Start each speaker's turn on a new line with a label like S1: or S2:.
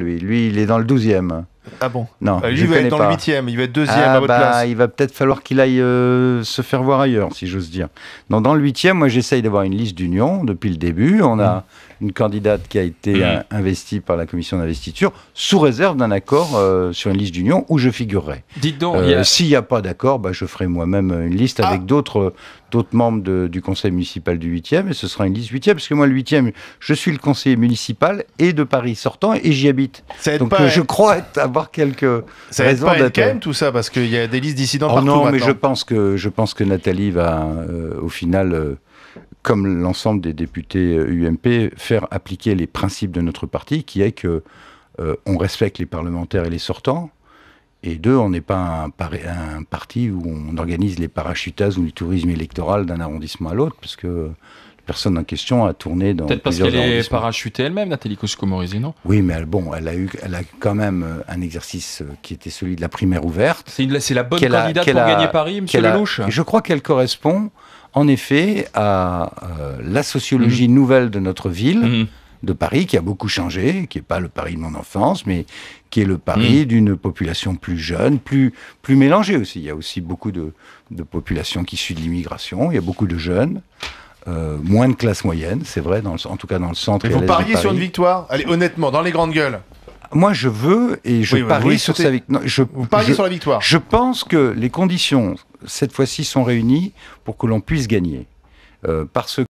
S1: lui. Lui, il est dans le douzième. Ah bon Non. Ah, lui, il va être dans le le huitième, il va être deuxième ah à votre bah, Il va peut-être falloir qu'il aille euh, se faire voir ailleurs, si j'ose dire. Non, dans le huitième, moi, j'essaye d'avoir une liste d'union depuis le début. On a mm. une candidate qui a été mm. investie par la commission d'investiture sous réserve d'un accord euh, sur une liste d'union où je figurerai. Dites donc. Euh, s'il n'y a pas d'accord, bah, je ferai moi-même une liste ah. avec d'autres membres du conseil municipal du 8e, et ce sera une liste 8e, parce que moi, le 8 je suis le conseiller municipal et de Paris sortant, et j'y habite. donc, hein. je crois être, quelques ça raisons d'être. quand même tout ça parce qu'il y a des listes dissidentes oh partout Non, mais je pense que je pense que Nathalie va euh, au final. Euh, comme l'ensemble des députés UMP, euh, faire appliquer les principes de notre parti, qui est que on respecte les parlementaires et les sortants, et deux, on n'est pas un, un, parti où on organise les parachutages ou le tourisme électoral d'un arrondissement à l'autre, parce que personne en question a tourné dans Peut-être parce qu'elle est parachutée elle-même, Nathalie kosciusko non Oui, mais elle, bon, elle a eu, elle a quand même euh, un exercice euh, qui était celui de la primaire ouverte. C'est la bonne candidate pour gagner Paris, Monsieur Lelouch. Je crois qu'elle correspond, en effet, à euh, la sociologie mhm. nouvelle de notre ville. Mhm. de Paris qui a beaucoup changé, qui n'est pas le Paris de mon enfance, mais qui est le Paris mhm. d'une population plus jeune, plus, plus mélangée aussi. Il y a aussi beaucoup de, de populations qui suivent l'immigration, il y a beaucoup de jeunes. Euh, moins de classe moyenne, c'est vrai, dans en tout cas dans le centre. et vous pariez sur une victoire Allez, honnêtement, dans les grandes gueules moi, je veux et je parie sur sa victoire. vous pariez sur la victoire. Je pense que les conditions cette fois-ci sont réunies pour que l'on puisse gagner, euh, parce que